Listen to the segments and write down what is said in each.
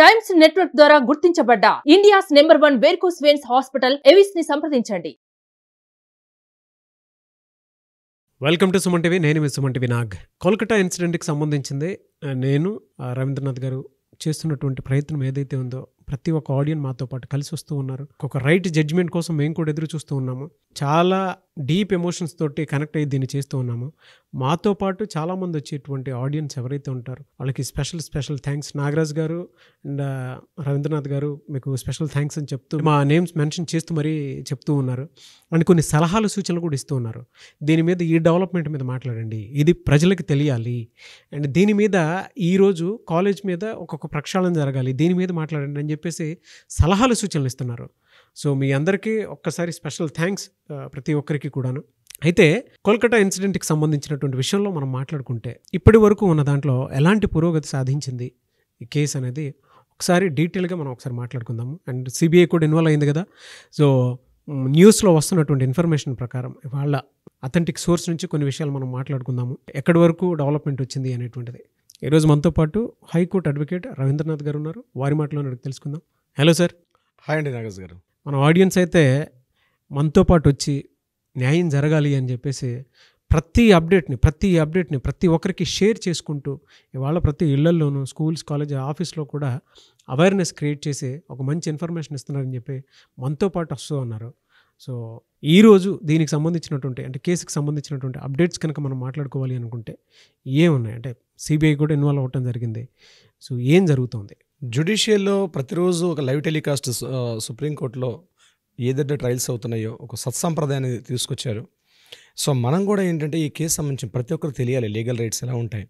times network ద్వారా గుర్తించబడ్డ India's number one varicose veins hospital Avis ని సంప్రదించండి వెల్కమ్ టు సుమన్ టీవీ నేను మీ సుమన్ టీవీ నాగ్ కోల్కటా ఇన్సిడెంట్కి సంబంధించింది నేను రవీంద్రనాథ్ గారు చేస్తున్నటువంటి ప్రయత్నం ఏదైతే ఉందో ప్రతి ఒక్క ఆడియన్ మాతో పాటు కలిసి వస్తూ ఉన్నారు ఒక రైట్ జడ్జ్మెంట్ కోసం మేము కూడా ఎదురు చూస్తూ ఉన్నాము చాలా డీప్ ఎమోషన్స్ తోటి కనెక్ట్ అయ్యి దీన్ని చేస్తూ ఉన్నాము మాతో పాటు చాలామంది వచ్చేటువంటి ఆడియన్స్ ఎవరైతే ఉంటారో వాళ్ళకి స్పెషల్ స్పెషల్ థ్యాంక్స్ నాగరాజ్ గారు అండ్ రవీంద్రనాథ్ గారు మీకు స్పెషల్ థ్యాంక్స్ అని చెప్తూ మా నేమ్స్ మెన్షన్ చేస్తూ మరీ చెప్తూ ఉన్నారు అండ్ కొన్ని సలహాలు సూచనలు కూడా ఇస్తూ ఉన్నారు దీని మీద ఈ డెవలప్మెంట్ మీద మాట్లాడండి ఇది ప్రజలకు తెలియాలి అండ్ దీని మీద ఈరోజు కాలేజ్ మీద ఒక్కొక్క ప్రక్షాళన జరగాలి దీని మీద మాట్లాడండి అని చెప్పి చెప్పేసి సలహాలు సూచనలు ఇస్తున్నారు సో మీ అందరికీ ఒక్కసారి స్పెషల్ థ్యాంక్స్ ప్రతి ఒక్కరికి కూడాను అయితే కోల్కతా ఇన్సిడెంట్కి సంబంధించినటువంటి విషయంలో మనం మాట్లాడుకుంటే ఇప్పటి వరకు ఉన్న దాంట్లో ఎలాంటి పురోగతి సాధించింది ఈ కేసు అనేది ఒకసారి డీటెయిల్గా మనం ఒకసారి మాట్లాడుకుందాము అండ్ సిబిఐ కూడా ఇన్వాల్వ్ అయింది కదా సో న్యూస్లో వస్తున్నటువంటి ఇన్ఫర్మేషన్ ప్రకారం వాళ్ళ అథెంటిక్ సోర్స్ నుంచి కొన్ని విషయాలు మనం మాట్లాడుకుందాము ఎక్కడి వరకు డెవలప్మెంట్ వచ్చింది అనేటువంటిది ఈరోజు మనతో పాటు హైకోర్టు అడ్వకేట్ రవీంద్రనాథ్ గారు ఉన్నారు వారి మాటలో అడిగి తెలుసుకుందాం హలో సార్ హాయ్ అండి నాగేష్ గారు మన ఆడియన్స్ అయితే మనతో పాటు వచ్చి న్యాయం జరగాలి అని చెప్పేసి ప్రతి అప్డేట్ని ప్రతి అప్డేట్ని ప్రతి ఒక్కరికి షేర్ చేసుకుంటూ ఇవాళ ప్రతి ఇళ్లల్లోనూ స్కూల్స్ కాలేజ్ ఆఫీస్లో కూడా అవేర్నెస్ క్రియేట్ చేసి ఒక మంచి ఇన్ఫర్మేషన్ ఇస్తున్నారని చెప్పి మనతో పాటు వస్తూ అన్నారు సో ఈరోజు దీనికి సంబంధించినటువంటి అంటే కేసుకి సంబంధించినటువంటి అప్డేట్స్ కనుక మనం మాట్లాడుకోవాలి అనుకుంటే ఏమున్నాయి అంటే సిబిఐ కూడా ఇన్వాల్వ్ అవ్వటం జరిగింది సో ఏం జరుగుతుంది జ్యుడిషియల్లో ప్రతిరోజు ఒక లైవ్ టెలికాస్ట్ సుప్రీంకోర్టులో ఏదైతే ట్రయల్స్ అవుతున్నాయో ఒక సత్సంప్రదాయాన్ని తీసుకొచ్చారు సో మనం కూడా ఏంటంటే ఈ కేసు సంబంధించి ప్రతి ఒక్కరు తెలియాలి లీగల్ రైట్స్ ఎలా ఉంటాయి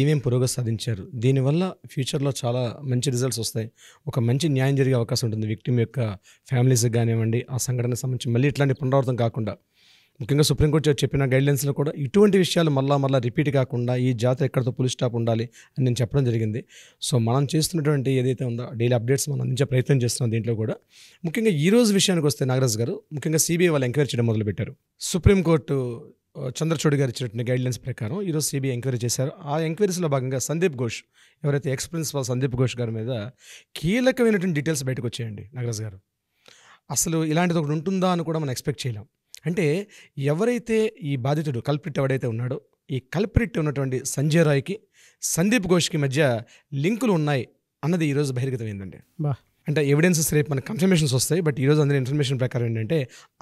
ఏమేమి పురోగతి సాధించారు దీనివల్ల ఫ్యూచర్లో చాలా మంచి రిజల్ట్స్ వస్తాయి ఒక మంచి న్యాయం జరిగే అవకాశం ఉంటుంది విక్టిమ్ యొక్క ఫ్యామిలీస్ కానివ్వండి ఆ సంఘటనకు సంబంధించి మళ్ళీ ఇట్లాంటి పునరావృతం కాకుండా ముఖ్యంగా సుప్రీంకోర్టు చెప్పిన గైడ్లైన్స్లో కూడా ఇటువంటి విషయాలు మళ్ళా మళ్ళీ రిపీట్ కాకుండా ఈ జాతర ఎక్కడితో పులి స్టాప్ ఉండాలి అని నేను చెప్పడం జరిగింది సో మనం చేస్తున్నటువంటి ఏదైతే ఉందో డైలీ అప్డేట్స్ మనం అందించే ప్రయత్నం చేస్తున్నాం దీంట్లో కూడా ముఖ్యంగా ఈ రోజు విషయానికి వస్తే నాగరాజ్ గారు ముఖ్యంగా సిబిఐ వాళ్ళు ఎంక్వైరీ చేయడం మొదలుపెట్టారు సుప్రీంకోర్టు చంద్రచూడ్ గారు ఇచ్చినటువంటి గైడ్లైన్స్ ప్రకారం ఈరోజు సిబిఐ ఎంక్వైరీ చేశారు ఆ ఎంక్వైరీస్లో భాగంగా సందీప్ ఘోష్ ఎవరైతే ఎక్స్ ప్రిన్సిపల్ సందీప్ ఘోష్ గారి మీద కీలకమైనటువంటి డీటెయిల్స్ బయటకు వచ్చేయండి నాగరాజ్ గారు అసలు ఇలాంటిది ఒకటి ఉంటుందా అని కూడా మనం ఎక్స్పెక్ట్ చేయలేం అంటే ఎవరైతే ఈ బాధితుడు కల్ప్రిట్ ఎవడైతే ఉన్నాడో ఈ కల్ప్రిట్ ఉన్నటువంటి సంజయ్ రాయ్కి సందీప్ ఘోష్కి మధ్య లింకులు ఉన్నాయి అన్నది ఈరోజు బహిర్గతమైందండి బా అంటే ఎవిడెన్సెస్ రేపు మనకు కన్ఫర్మేషన్స్ వస్తాయి బట్ ఈరోజు అందరి ఇన్ఫర్మేషన్ ప్రకారం ఏంటంటే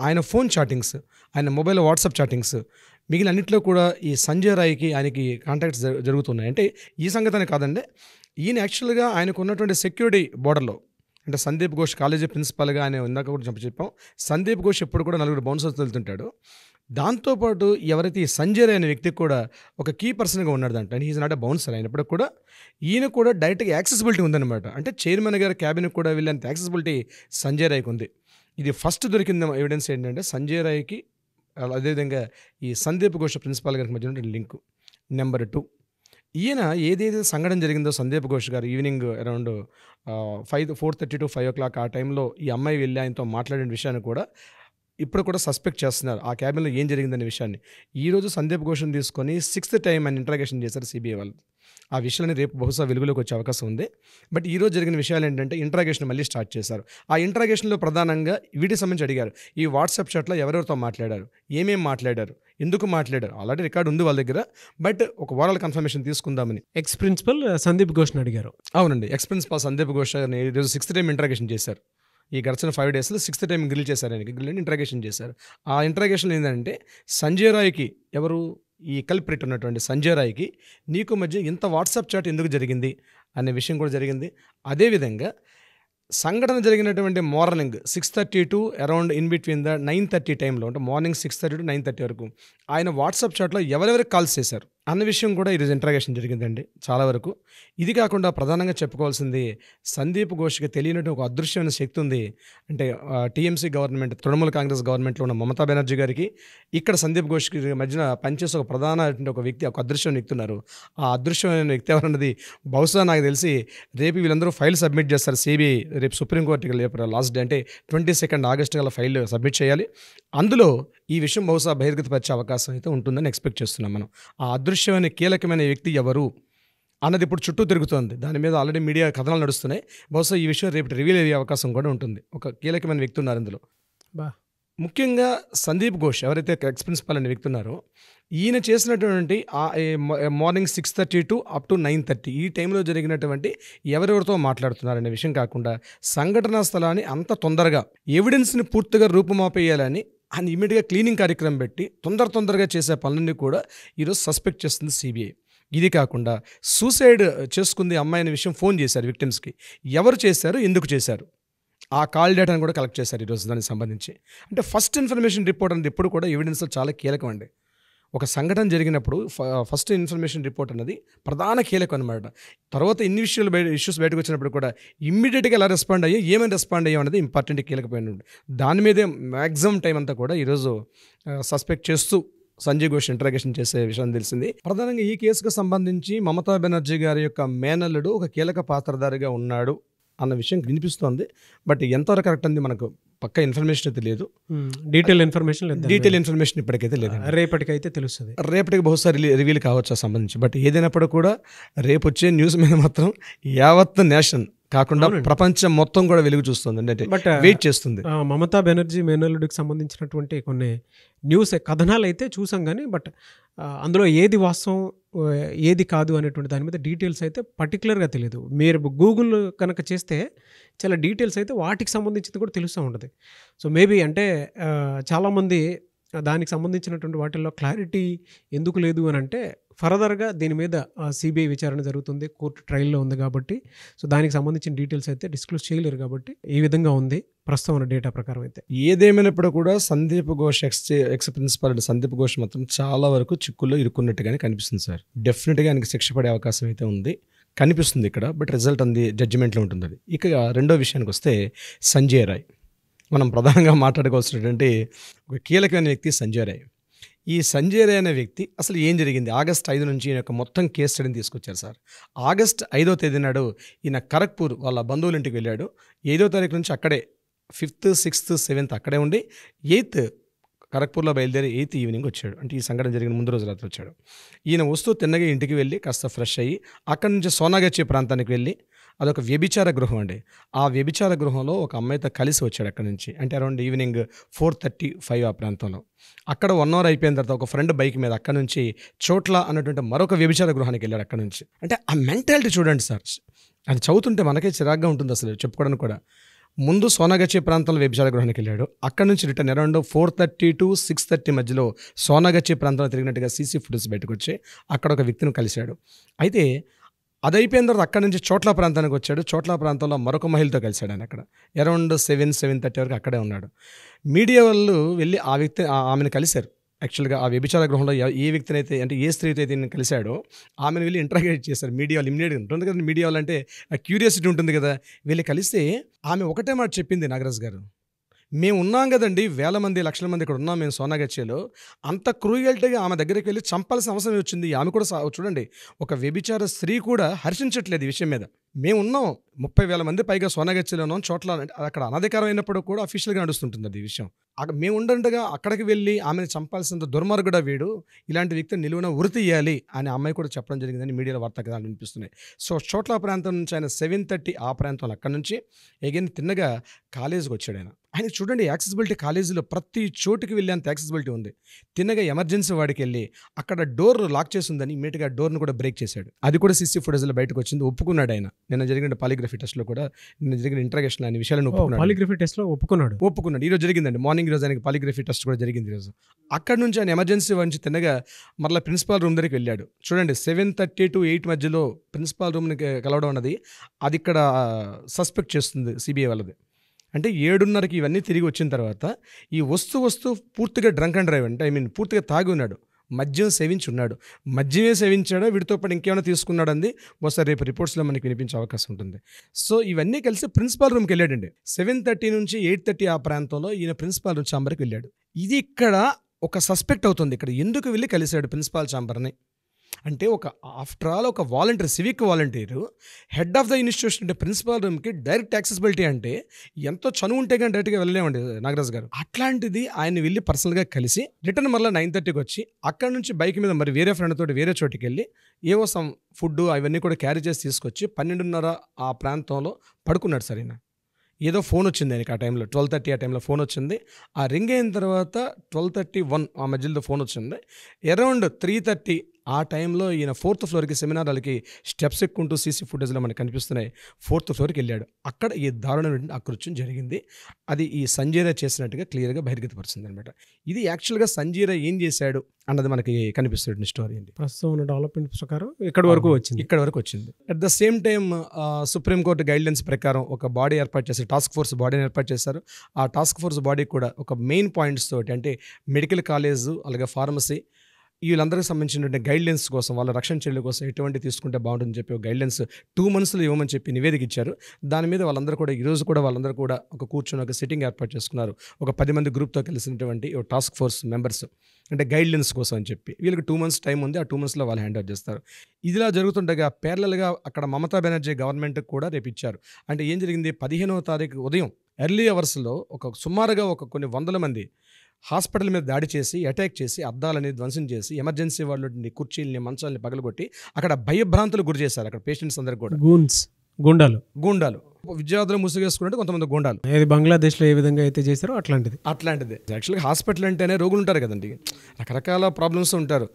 ఆయన ఫోన్ చాటింగ్స్ ఆయన మొబైల్ వాట్సాప్ చాటింగ్స్ మిగిలిన అన్నింటిలో కూడా ఈ సంజయ్ రాయ్కి ఆయనకి కాంటాక్ట్స్ జరుగుతున్నాయి అంటే ఈ సంగతి కాదండి ఈయన యాక్చువల్గా ఆయనకు ఉన్నటువంటి సెక్యూరిటీ బోర్డర్లో అంటే సందీప్ ఘోష్ కాలేజీ ప్రిన్సిపాల్గా ఆయన ఇందాక కూడా చెప్పాం సందీప్ ఘోష్ ఎప్పుడు కూడా నలుగురు బౌన్సర్స్ వెళ్తుంటాడు దాంతోపాటు ఎవరైతే ఈ సంజయ్ అనే వ్యక్తి కూడా ఒక కీ పర్సన్గా ఉన్నాడు అంటే and is not a bouncer అయినప్పుడు కూడా ఈయన కూడా డైరెక్ట్గా యాక్సెసిబిలిటీ ఉందన్నమాట అంటే చైర్మన్ గారి క్యాబిన్ కూడా వెళ్ళేంత యాక్సెసిబిలిటీ సంజయ్ రాయ్కి ఉంది ఇది ఫస్ట్ దొరికిన ఎవిడెన్స్ ఏంటంటే సంజయ్ రాయ్కి అదేవిధంగా ఈ సందీప్ ఘోష్ ప్రిన్సిపాల్ గారికి మధ్య లింకు నెంబర్ టూ ఈయన ఏదేదో సంఘటన జరిగిందో సందీప్ ఘోష్ గారు evening around five four thirty to five o'clock ఆ టైంలో ఈ అమ్మాయి వెళ్ళి ఆయనతో మాట్లాడిన విషయాన్ని కూడా ఇప్పుడు కూడా సస్పెక్ట్ చేస్తున్నారు ఆ క్యాబిన్లో ఏం జరిగిందనే విషయాన్ని ఈరోజు సందీప్ ఘోష్ని తీసుకొని సిక్స్త్ టైం ఆయన ఇంటరాగేషన్ చేశారు సిబిఐ వాళ్ళు ఆ విషయాలని రేపు బహుశా వెలుగులోకి వచ్చే అవకాశం ఉంది బట్ ఈరోజు జరిగిన విషయాలు ఏంటంటే ఇంట్రాగేషన్ మళ్ళీ స్టార్ట్ చేశారు ఆ ఇంట్రాగేషన్లో ప్రధానంగా వీటికి సంబంధించి అడిగారు ఈ వాట్సాప్ చాట్లో ఎవరెవరితో మాట్లాడారు ఏమేం మాట్లాడారు ఎందుకు మాట్లాడారు ఆల్రెడీ రికార్డు ఉంది వాళ్ళ దగ్గర బట్ ఒక ఓవరాల్ కన్ఫర్మేషన్ తీసుకుందామని ఎక్స్ ప్రిన్సిపల్ సందీప్ ఘోష్ని అడిగారు అవునండి ఎక్స్ ప్రిన్సిపల్ సందీప్ ఘోష్ ఈరోజు సిక్స్త్ టైం ఇంట్రాగేషన్ చేశారు ఈ గడిచిన ఫైవ్ డేస్లో సిక్స్త్ టైం గ్రిల్ చేశారు ఆయనకి గ్రిల్ ఇంట్రాగేషన్ చేశారు ఆ ఇంట్రాగేషన్ ఏంటంటే సంజయ్ రాయ్కి ఎవరు ఈ కల్ప్రిట్ ఉన్నటువంటి సంజయ్ రాయ్కి నీకు మధ్య ఇంత వాట్సాప్ చాట్ ఎందుకు జరిగింది అనే విషయం కూడా జరిగింది అదేవిధంగా సంఘటన జరిగినటువంటి morning six thirty to around in between the nine thirty టైంలో అంటే morning six thirty to nine thirty వరకు ఆయన వాట్సాప్ చాట్లో ఎవరెవరికి కాల్స్ చేశారు అన్న విషయం కూడా ఈరోజు ఇంటరాగేషన్ జరిగిందండి చాలా వరకు ఇది కాకుండా ప్రధానంగా చెప్పుకోవాల్సింది సందీప్ ఘోష్కి తెలియనటువంటి ఒక అదృశ్యమైన శక్తి ఉంది అంటే టీఎంసీ గవర్నమెంట్ తృణమూల కాంగ్రెస్ గవర్నమెంట్లో ఉన్న మమతా బెనర్జీ గారికి ఇక్కడ సందీప్ ఘోష్కి మధ్యన పనిచేసే ఒక ప్రధాన ఒక వ్యక్తి ఒక అదృశ్యమైన వ్యక్తి ఉన్నారు ఆ అదృశ్యమైన వ్యక్తి ఎవరన్నది బహుశా నాకు తెలిసి రేపు వీళ్ళందరూ ఫైల్ సబ్మిట్ చేస్తారు సిబిఐ రేపు సుప్రీంకోర్టుకి రేపు లాస్ట్ డే అంటే ట్వంటీ సెకండ్ ఆగస్టు గల ఫైల్ సబ్మిట్ చేయాలి అందులో ఈ విషయం బహుశా బహిర్గతపరిచే అవకాశం అయితే ఉంటుందని ఎక్స్పెక్ట్ చేస్తున్నాం మనం ఆ అదృశ్య కాలుష్యం అనే కీలకమైన వ్యక్తి ఎవరు అన్నది ఇప్పుడు చుట్టూ తిరుగుతోంది దాని మీద ఆల్రెడీ మీడియా కథనాలు నడుస్తున్నాయి బహుశా ఈ విషయం రేపు రివీల్ అయ్యే అవకాశం కూడా ఉంటుంది ఒక కీలకమైన వ్యక్తి ఉన్నారు ఇందులో బా ముఖ్యంగా సందీప్ ఘోష్ ఎవరైతే ఎక్స్ ప్రిన్సిపాల్ అనే వ్యక్తి ఉన్నారో ఈయన చేసినటువంటి morning six thirty to up to nine thirty ఈ టైంలో జరిగినటువంటి ఎవరెవరితో మాట్లాడుతున్నారనే విషయం కాకుండా సంఘటనా స్థలాన్ని అంత తొందరగా ఎవిడెన్స్ని పూర్తిగా రూపుమాపేయాలని అని ఇమీడియట్గా క్లీనింగ్ కార్యక్రమం పెట్టి తొందర తొందరగా చేసే పనులన్నీ కూడా ఈరోజు సస్పెక్ట్ చేస్తుంది సిబిఐ ఇది కాకుండా సూసైడ్ చేసుకుంది అమ్మాయి అనే విషయం ఫోన్ చేశారు విక్టిమ్స్కి ఎవరు చేశారు ఎందుకు చేశారు ఆ కాల్ డేటాను కూడా కలెక్ట్ చేశారు ఈరోజు దానికి సంబంధించి అంటే ఫస్ట్ ఇన్ఫర్మేషన్ రిపోర్ట్ అనేది ఎప్పుడు కూడా ఎవిడెన్స్లో చాలా కీలకం అండి ఒక సంఘటన జరిగినప్పుడు ఫస్ట్ ఇన్ఫర్మేషన్ రిపోర్ట్ అన్నది ప్రధాన కీలకం అనమాట తర్వాత ఇన్ని విషయాలు బయట ఇష్యూస్ బయటకు వచ్చినప్పుడు కూడా ఇమ్మీడియట్గా ఎలా రెస్పాండ్ అయ్యో ఏమైనా రెస్పాండ్ అయ్యో అనేది ఇంపార్టెంట్ కీలకమైన దాని మీదే మ్యాక్సిమం టైం అంతా కూడా ఈరోజు సస్పెక్ట్ చేస్తూ సంజయ్ ఘోష్ ఇంటరాగేషన్ చేసే విషయం తెలిసింది ప్రధానంగా ఈ కేసుకు సంబంధించి మమతా బెనర్జీ గారి యొక్క మేనల్లుడు ఒక కీలక పాత్రధారిగా ఉన్నాడు అన్న విషయం వినిపిస్తోంది బట్ ఎంతవరకు కరెక్ట్ అంది మనకు పక్క ఇన్ఫర్మేషన్ అయితే లేదు డీటెయిల్ ఇన్ఫర్మేషన్ లేదు డీటెయిల్ ఇన్ఫర్మేషన్ ఇప్పటికైతే లేదు రేపటికైతే తెలుస్తుంది రేపటికి బహుశా రివీల్ కావచ్చు సంబంధించి బట్ ఏదైనప్పుడు కూడా రేపు వచ్చే న్యూస్ మీద మాత్రం యావత్ నేషన్ కాకుండా ప్రపంచం మొత్తం కూడా వెలుగు చూస్తుంది అంటే బట్ వెయిట్ చేస్తుంది మమతా బెనర్జీ మేనల్లుడికి సంబంధించినటువంటి కొన్ని న్యూస్ కథనాలు అయితే చూసాం కానీ బట్ అందులో ఏది వాస్తవం ఏది కాదు అనేటువంటి దాని మీద డీటెయిల్స్ అయితే పర్టికులర్గా తెలియదు మీరు గూగుల్ కనుక చేస్తే చాలా డీటెయిల్స్ అయితే వాటికి సంబంధించింది కూడా తెలుస్తూ ఉంటుంది సో మేబీ అంటే చాలామంది దానికి సంబంధించినటువంటి వాటిల్లో క్లారిటీ ఎందుకు లేదు అని అంటే ఫర్దర్గా దీని మీద సిబిఐ విచారణ జరుగుతుంది కోర్టు ట్రయల్లో ఉంది కాబట్టి సో దానికి సంబంధించిన డీటెయిల్స్ అయితే డిస్క్లోజ్ చేయలేరు కాబట్టి ఏ విధంగా ఉంది ప్రస్తుతం ఉన్న డేటా ప్రకారం అయితే ఏదేమైనప్పుడు కూడా Sandeep Ghosh ex ex principal Sandeep Ghosh మాత్రం చాలా వరకు చిక్కుల్లో ఇరుక్కున్నట్టుగానే కనిపిస్తుంది సార్ డెఫినెట్గా ఆయనకి శిక్ష పడే అవకాశం అయితే ఉంది కనిపిస్తుంది ఇక్కడ బట్ రిజల్ట్ అంది జడ్జిమెంట్లో ఉంటుంది అది ఇక రెండో విషయానికి వస్తే సంజయ్ రాయ్ మనం ప్రధానంగా మాట్లాడుకోవాల్సినటువంటి ఒక కీలకమైన వ్యక్తి సంజయ్ రాయ్ ఈ సంజయ్ రే అనే వ్యక్తి అసలు ఏం జరిగింది ఆగస్ట్ ఐదు నుంచి ఈయన యొక్క మొత్తం కేసు స్టడీని తీసుకొచ్చారు సార్ ఆగస్ట్ ఐదో తేదీ నాడు ఈయన ఖరగ్పూర్ వాళ్ళ బంధువుల ఇంటికి వెళ్ళాడు ఐదో తారీఖు నుంచి అక్కడే ఫిఫ్త్ సిక్స్త్ సెవెంత్ అక్కడే ఉండి ఎయిత్ ఖరగ్పూర్లో బయలుదేరి ఎయిత్ ఈవినింగ్ వచ్చాడు అంటే ఈ సంఘటన జరిగిన ముందు రోజు రాత్రి వచ్చాడు ఈయన వస్తూ తిన్నగా ఇంటికి వెళ్ళి కాస్త ఫ్రెష్ అయ్యి అక్కడి నుంచి సోనాగచ్చే ప్రాంతానికి వెళ్ళి అదొక వ్యభిచార గృహం అండి ఆ వ్యభిచార గృహంలో ఒక అమ్మాయితో కలిసి వచ్చాడు అక్కడ నుంచి అంటే around evening four thirty five ఆ ప్రాంతంలో అక్కడ వన్ అవర్ అయిపోయిన తర్వాత ఒక ఫ్రెండ్ బైక్ మీద అక్కడ నుంచి చోట్ల అన్నటువంటి మరొక వ్యభిచార గృహానికి వెళ్ళాడు అక్కడ నుంచి అంటే ఆ మెంటాలిటీ చూడండి సార్ అది చదువుతుంటే మనకే చిరాగ్గా ఉంటుంది అసలు చెప్పుకోవడానికి కూడా ముందు సోనాగచ్చి ప్రాంతంలో వ్యభిచార గృహానికి వెళ్ళాడు అక్కడ నుంచి return around four thirty to six thirty మధ్యలో సోనాగచ్చి ప్రాంతంలో తిరిగినట్టుగా సీసీ ఫుటేజ్ బయటకు వచ్చి అక్కడ ఒక వ్యక్తిని కలిశాడు అయితే అది అయిపోయిన తర్వాత అక్కడి నుంచి చోట్ల ప్రాంతానికి వచ్చాడు చోట్ల ప్రాంతంలో మరొక మహిళతో కలిశాడు ఆయన అక్కడ అరౌండ్ సెవెన్ సెవెన్ థర్టీ వరకు అక్కడే ఉన్నాడు మీడియా వాళ్ళు వెళ్ళి ఆ వ్యక్తి ఆమెను కలిశారు యాక్చువల్గా ఆ వ్యభిచార గృహంలో ఏ వ్యక్తిని అయితే అంటే ఏ స్త్రీతో అయితే నేను కలిశాడో ఆమెను వెళ్ళి ఇంటరాగేట్ చేశారు మీడియా వాళ్ళు ఇమ్మీడియట్ ఉంటుంది కదా మీడియా వాళ్ళు అంటే క్యూరియాసిటీ ఉంటుంది కదా వెళ్ళి కలిస్తే ఆమె ఒకటే మాట చెప్పింది నాగరాజ్ గారు మేము ఉన్నాం కదండి వేల మంది లక్షల మంది ఇక్కడ ఉన్నాం మేము సోనాగచ్చేలో అంత క్రూయల్టీగా ఆమె దగ్గరికి వెళ్ళి చంపాల్సిన అవసరం వచ్చింది ఆమె కూడా చూడండి ఒక వ్యభిచార స్త్రీ కూడా హర్షించట్లేదు ఈ విషయం మీద మేము ఉన్నాం ముప్పై వేల మంది పైగా సోనాగచ్చేలో ఉన్నాం చోట్ల అక్కడ అనధికారం అయినప్పుడు కూడా అఫీషియల్గా నడుస్తుంటుంది అది విషయం మేము ఉండగా అక్కడికి వెళ్ళి ఆమెను చంపాల్సినంత దుర్మార్గుడ వీడు ఇలాంటి వ్యక్తిని నిలువున ఉరితీయాలి అని అమ్మాయి కూడా చెప్పడం జరిగిందని మీడియాలో వార్తా కథలు వినిపిస్తున్నాయి సో చోట్ల ప్రాంతం నుంచి ఆయన సెవెన్ థర్టీ ఆ ప్రాంతంలో అక్కడి నుంచి ఎగైన్ తిన్నగా కాలేజీకి వచ్చాడు ఆయన ఆయన చూడండి యాక్సెసిబిలిటీ కాలేజీలో ప్రతి చోటుకి వెళ్ళేంత యాక్సెసిబిలిటీ ఉంది తిన్నగా ఎమర్జెన్సీ వాడికి వెళ్ళి అక్కడ డోర్ లాక్ చేసిందని ఇమీడియట్గా డోర్ను కూడా బ్రేక్ చేశాడు అది కూడా సిసి ఫుటేజ్లో బయటకు వచ్చింది ఒప్పుకున్నాడు ఆయన నిన్న జరిగిన పాలిగ్రఫీ టెస్ట్లో కూడా నిన్న జరిగిన ఇంటరాగేషన్ అనే విషయాలను ఒప్పుకున్నాడు పాలిగ్రఫీ టెస్ట్లో ఒప్పుకున్నాడు ఒప్పుకున్నాడు ఈరోజు జరిగిందండి మార్నింగ్ రోజు ఆయనకి పాలిగ్రఫీ టెస్ట్ కూడా జరిగింది ఈరోజు అక్కడ నుంచి ఆయన ఎమర్జెన్సీ నుంచి తిన్నగా మరలా ప్రిన్సిపాల్ రూమ్ దగ్గరికి వెళ్ళాడు చూడండి సెవెన్ థర్టీ టు ఎయిట్ మధ్యలో ప్రిన్సిపాల్ రూమ్ని కలవడం అన్నది అది ఇక్కడ సస్పెక్ట్ చేస్తుంది సిబిఐ వాళ్ళది అంటే ఏడున్నరకి ఇవన్నీ తిరిగి వచ్చిన తర్వాత ఈ వస్తు వస్తు పూర్తిగా డ్రంక్ అండ్ డ్రైవ్ అంటే ఐ మీన్ పూర్తిగా తాగి ఉన్నాడు మద్యం సేవించి ఉన్నాడు మద్యమే సేవించాడా వీటితో పాటు ఇంకేమైనా అంది ఒకసారి రేపు రిపోర్ట్స్లో మనకి వినిపించే అవకాశం ఉంటుంది సో ఇవన్నీ కలిసి ప్రిన్సిపాల్ రూమ్కి వెళ్ళాడండి సెవెన్ థర్టీ నుంచి ఎయిట్ థర్టీ ఆ ప్రాంతంలో ఈయన ప్రిన్సిపాల్ రూమ్ ఛాంబర్కి వెళ్ళాడు ఇది ఇక్కడ ఒక సస్పెక్ట్ అవుతుంది ఇక్కడ ఎందుకు వెళ్ళి కలిశాడు ప్రిన్సిపాల్ ఛాంబర్ని అంటే ఒక ఆఫ్టర్ ఆల్ ఒక volunteer civic volunteer head of the institution అంటే ప్రిన్సిపల్ రూమ్కి డైరెక్ట్ యాక్సెసిబిలిటీ అంటే ఎంతో చనువు ఉంటే కానీ డైరెక్ట్గా వెళ్ళలేమండి నాగరాజ్ గారు అట్లాంటిది ఆయన వెళ్ళి పర్సనల్గా కలిసి రిటర్న్ మరలా నైన్ థర్టీకి వచ్చి అక్కడ నుంచి బైక్ మీద మరి వేరే ఫ్రెండ్ తోటి వేరే చోటికి వెళ్ళి ఏవో సమ్ ఫుడ్ అవన్నీ కూడా క్యారీ చేసి తీసుకొచ్చి పన్నెండున్నర ఆ ప్రాంతంలో పడుకున్నాడు సార్ ఏదో ఫోన్ వచ్చింది ఆయనకి ఆ టైంలో ట్వెల్వ్ థర్టీ ఆ టైంలో ఫోన్ వచ్చింది ఆ రింగ్ అయిన తర్వాత ట్వెల్వ్ థర్టీ వన్ ఆ మధ్యలో ఫోన్ వచ్చింది అరౌండ్ త్రీ థర్టీ ఆ టైంలో ఈయన ఫోర్త్ ఫ్లోర్కి సెమినార్లకి స్టెప్స్ ఎక్కుంటూ సీసీ ఫుటేజ్లో మనకు కనిపిస్తున్నాయి ఫోర్త్ ఫ్లోర్కి వెళ్ళాడు అక్కడ ఈ దారుణమైన అకృత్యం జరిగింది అది ఈ సంజీర చేసినట్టుగా క్లియర్గా బహిర్గతపరుస్తుంది అనమాట ఇది యాక్చువల్గా సంజీర ఏం చేశాడు అన్నది మనకి కనిపిస్తుంది స్టోరీ అండి ప్రస్తుతం ఉన్న డెవలప్మెంట్ ప్రకారం ఇక్కడ వరకు వచ్చింది ఇక్కడ వరకు వచ్చింది at the same time Supreme Court guidelines ప్రకారం ఒక బాడీ ఏర్పాటు చేసి టాస్క్ ఫోర్స్ బాడీని ఏర్పాటు చేశారు ఆ టాస్క్ ఫోర్స్ బాడీ కూడా ఒక మెయిన్ పాయింట్స్ తోటి అంటే మెడికల్ కాలేజ్ అలాగే ఫార్మసీ వీళ్ళందరికీ సంబంధించినటువంటి గైడ్లైన్స్ కోసం వాళ్ళ రక్షణ చర్యల కోసం ఎటువంటి తీసుకుంటే బాగుంటుందని చెప్పి గైడ్లైన్స్ టూ మంత్స్లో ఇవ్వమని చెప్పి నివేదిక ఇచ్చారు దాని మీద వాళ్ళందరూ కూడా ఈరోజు కూడా వాళ్ళందరూ కూడా ఒక కూర్చొని ఒక సిట్టింగ్ ఏర్పాటు చేసుకున్నారు ఒక పది మంది గ్రూప్తో కలిసినటువంటి టాస్క్ ఫోర్స్ మెంబర్స్ అంటే గైడ్లైన్స్ కోసం అని చెప్పి వీళ్ళకి టూ మంత్స్ టైం ఉంది ఆ టూ మంత్స్లో వాళ్ళు హ్యాండ్ ఓవర్ చేస్తారు ఇదిలా జరుగుతుండగా పేర్లగా అక్కడ మమతా బెనర్జీ గవర్నమెంట్కి కూడా రేపు ఇచ్చారు అంటే ఏం జరిగింది పదిహేనవ తారీఖు ఉదయం ఎర్లీ అవర్స్లో ఒక సుమారుగా ఒక కొన్ని వందల మంది హాస్పిటల్ మీద దాడి చేసి అటాక్ చేసి అద్దాలని ధ్వంసం చేసి ఎమర్జెన్సీ వాళ్ళని కుర్చీలని మంచాలని పగలగొట్టి అక్కడ భయభ్రాంతులు గురి చేశారు అక్కడ పేషెంట్స్ అందరికి కూడా గూన్స్ గుండాలు గుండాలు విద్యార్థులు ముసుగేసుకున్నట్టు కొంతమంది గుండాలు ఏది బంగ్లాదేశ్లో ఏ విధంగా అయితే చేశారో అట్లాంటిది అట్లాంటిది యాక్చువల్గా హాస్పిటల్ అంటేనే రోగులు ఉంటారు కదండి రకరకాల ప్రాబ్లమ్స్ ఉంటారు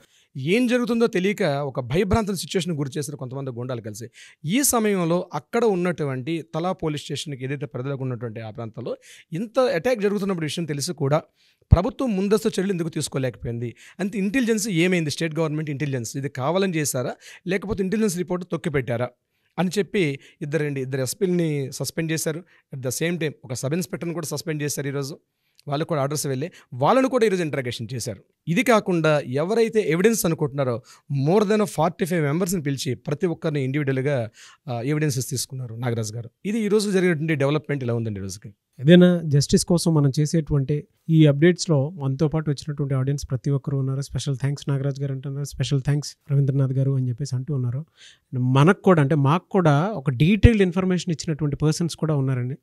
ఏం జరుగుతుందో తెలియక ఒక భయభ్రాంత సిచ్యువేషన్ గురి చేసిన కొంతమంది గుండాలు కలిసి ఈ సమయంలో అక్కడ ఉన్నటువంటి తలా పోలీస్ స్టేషన్కి ఏదైతే ప్రజలకు ఉన్నటువంటి ఆ ప్రాంతంలో ఇంత అటాక్ జరుగుతున్నప్పుడు విషయం తెలిసి కూడా ప్రభుత్వం ముందస్తు చర్యలు ఎందుకు తీసుకోలేకపోయింది అంత ఇంటెలిజెన్స్ ఏమైంది స్టేట్ గవర్నమెంట్ ఇంటెలిజెన్స్ ఇది కావాలని చేశారా లేకపోతే ఇంటెలిజెన్స్ రిపోర్ట్ తొక్కిపెట్టారా అని చెప్పి ఇద్దరండి ఇద్దరు ఎస్పీని సస్పెండ్ చేశారు అట్ ద సేమ్ టైం ఒక సబ్ ఇన్స్పెక్టర్ని కూడా సస్పెండ్ చేశారు ఈరోజు వాళ్ళకు కూడా ఆర్డర్స్ వెళ్ళి వాళ్ళను కూడా ఈరోజు ఇంటరాగేషన్ చేశారు ఇది కాకుండా ఎవరైతే ఎవిడెన్స్ అనుకుంటున్నారో మోర్ దెన్ ఫార్టీ ఫైవ్ మెంబర్స్ని పిలిచి ప్రతి ఒక్కరిని ఇండివిజువల్గా ఎవిడెన్సెస్ తీసుకున్నారు నాగరాజ్ గారు ఇది ఈరోజు జరిగినటువంటి డెవలప్మెంట్ ఇలా ఉందండి ఈరోజుకి ఏదైనా జస్టిస్ కోసం మనం చేసేటువంటి ఈ అప్డేట్స్లో మనతో పాటు వచ్చినటువంటి ఆడియన్స్ ప్రతి ఒక్కరు ఉన్నారు స్పెషల్ థ్యాంక్స్ నాగరాజ్ గారు అంటున్నారు స్పెషల్ థ్యాంక్స్ రవీంద్రనాథ్ గారు అని చెప్పేసి అంటూ ఉన్నారు మనకు కూడా అంటే మాకు కూడా ఒక డీటెయిల్డ్ ఇన్ఫర్మేషన్ ఇచ్చినటువంటి పర్సన్స్ కూడా ఉన్నారండి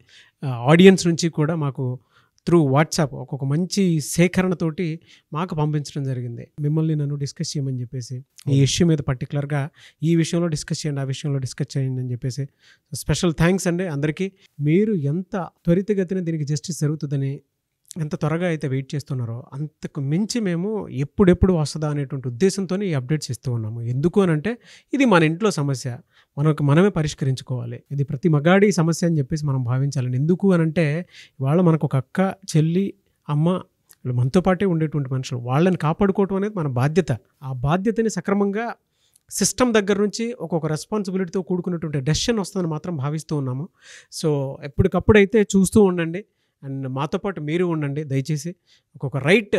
ఆడియన్స్ నుంచి కూడా మాకు త్రూ వాట్సాప్ ఒక్కొక్క మంచి సేకరణతోటి మాకు పంపించడం జరిగింది మిమ్మల్ని నన్ను డిస్కస్ చేయమని చెప్పేసి ఈ ఇష్యూ మీద పర్టికులర్గా ఈ విషయంలో డిస్కస్ చేయండి ఆ విషయంలో డిస్కస్ చేయండి అని చెప్పేసి స్పెషల్ థ్యాంక్స్ అండి అందరికీ మీరు ఎంత త్వరితగతిన దీనికి జస్టిస్ జరుగుతుందని ఎంత త్వరగా అయితే వెయిట్ చేస్తున్నారో అంతకు మించి మేము ఎప్పుడెప్పుడు వస్తుందా అనేటువంటి ఉద్దేశంతో ఈ అప్డేట్స్ ఇస్తూ ఉన్నాము ఎందుకు అని అంటే ఇది మన ఇంట్లో సమస్య మనకు మనమే పరిష్కరించుకోవాలి ఇది ప్రతి మగాడి సమస్య అని చెప్పేసి మనం భావించాలని ఎందుకు అని అంటే వాళ్ళ మనకు ఒక అక్క చెల్లి అమ్మ మనతో పాటే ఉండేటువంటి మనుషులు వాళ్ళని కాపాడుకోవటం అనేది మన బాధ్యత ఆ బాధ్యతని సక్రమంగా సిస్టమ్ దగ్గర నుంచి ఒక్కొక్క రెస్పాన్సిబిలిటీతో కూడుకున్నటువంటి డెసిషన్ వస్తుందని మాత్రం భావిస్తూ ఉన్నాము సో ఎప్పటికప్పుడైతే చూస్తూ ఉండండి అండ్ మాతో పాటు మీరు ఉండండి దయచేసి ఒక్కొక్క రైట్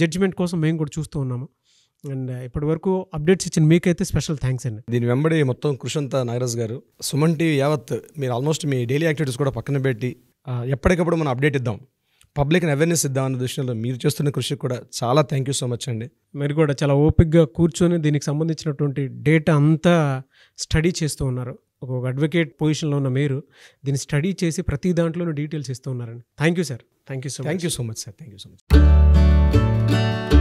జడ్జిమెంట్ కోసం మేము కూడా చూస్తూ ఉన్నాము అండ్ ఇప్పటి వరకు అప్డేట్స్ ఇచ్చిన మీకైతే స్పెషల్ థ్యాంక్స్ అండి దీని వెంబడి మొత్తం కృషంత నాగరాజ్ గారు సుమన్ టీవీ యావత్ మీరు ఆల్మోస్ట్ మీ డైలీ యాక్టివిటీస్ కూడా పక్కన పెట్టి ఎప్పటికప్పుడు మనం అప్డేట్ ఇద్దాం పబ్లిక్ని అవేర్నెస్ ఇద్దాం అన్న దృష్టిలో మీరు చేస్తున్న కృషికి కూడా చాలా థ్యాంక్ యూ సో మచ్ అండి మీరు కూడా చాలా ఓపిక్గా కూర్చొని దీనికి సంబంధించినటువంటి డేటా అంతా స్టడీ చేస్తూ ఉన్నారు ఒక అడ్వకేట్ పొజిషన్లో ఉన్న మీరు దీన్ని స్టడీ చేసి ప్రతి దాంట్లోనూ డీటెయిల్స్ ఇస్తూ ఉన్నారండి thank you sir thank you so thank you so much sir thank you so much